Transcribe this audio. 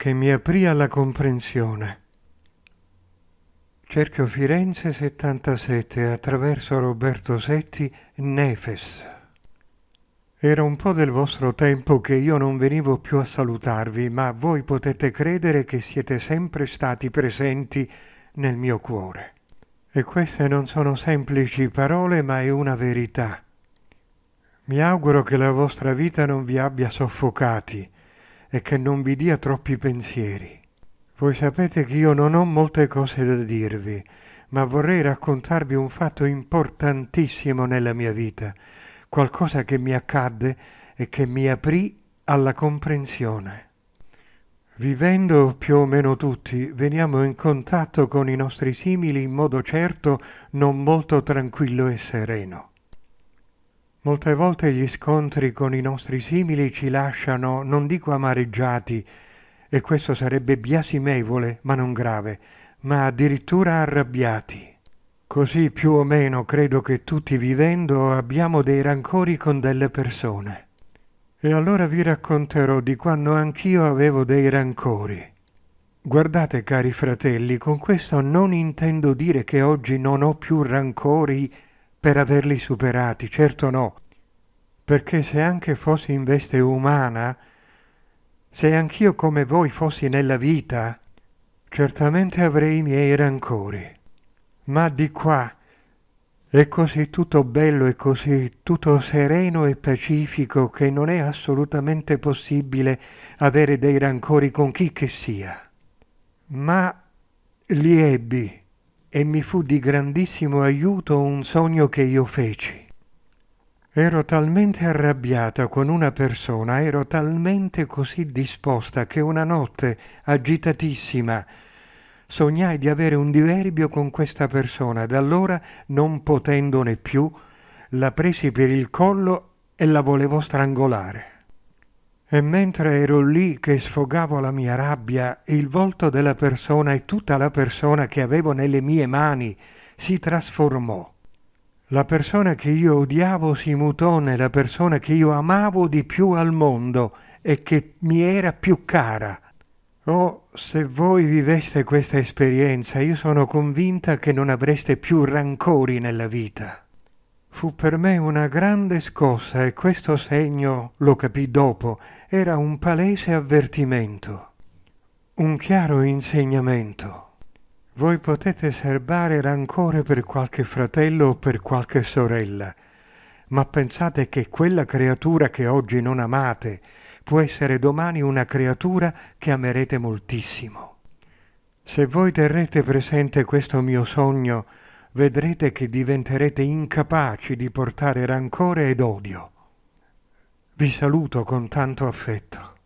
che mi aprì alla comprensione. Cerchio Firenze 77 attraverso Roberto Setti Nefes. Era un po' del vostro tempo che io non venivo più a salutarvi, ma voi potete credere che siete sempre stati presenti nel mio cuore. E queste non sono semplici parole, ma è una verità. Mi auguro che la vostra vita non vi abbia soffocati, e che non vi dia troppi pensieri. Voi sapete che io non ho molte cose da dirvi, ma vorrei raccontarvi un fatto importantissimo nella mia vita, qualcosa che mi accadde e che mi aprì alla comprensione. Vivendo più o meno tutti, veniamo in contatto con i nostri simili in modo certo non molto tranquillo e sereno. Molte volte gli scontri con i nostri simili ci lasciano, non dico amareggiati, e questo sarebbe biasimevole, ma non grave, ma addirittura arrabbiati. Così più o meno credo che tutti vivendo abbiamo dei rancori con delle persone. E allora vi racconterò di quando anch'io avevo dei rancori. Guardate cari fratelli, con questo non intendo dire che oggi non ho più rancori per averli superati, certo no, perché se anche fossi in veste umana, se anch'io come voi fossi nella vita, certamente avrei i miei rancori. Ma di qua è così tutto bello e così tutto sereno e pacifico che non è assolutamente possibile avere dei rancori con chi che sia. Ma li ebbi e mi fu di grandissimo aiuto un sogno che io feci. Ero talmente arrabbiata con una persona, ero talmente così disposta che una notte, agitatissima, sognai di avere un diverbio con questa persona ed allora, non potendone più, la presi per il collo e la volevo strangolare. E mentre ero lì che sfogavo la mia rabbia, il volto della persona e tutta la persona che avevo nelle mie mani si trasformò. La persona che io odiavo si mutò nella persona che io amavo di più al mondo e che mi era più cara. Oh, se voi viveste questa esperienza, io sono convinta che non avreste più rancori nella vita. Fu per me una grande scossa e questo segno, lo capì dopo, era un palese avvertimento, un chiaro insegnamento. Voi potete serbare rancore per qualche fratello o per qualche sorella, ma pensate che quella creatura che oggi non amate può essere domani una creatura che amerete moltissimo. Se voi terrete presente questo mio sogno, vedrete che diventerete incapaci di portare rancore ed odio. Vi saluto con tanto affetto.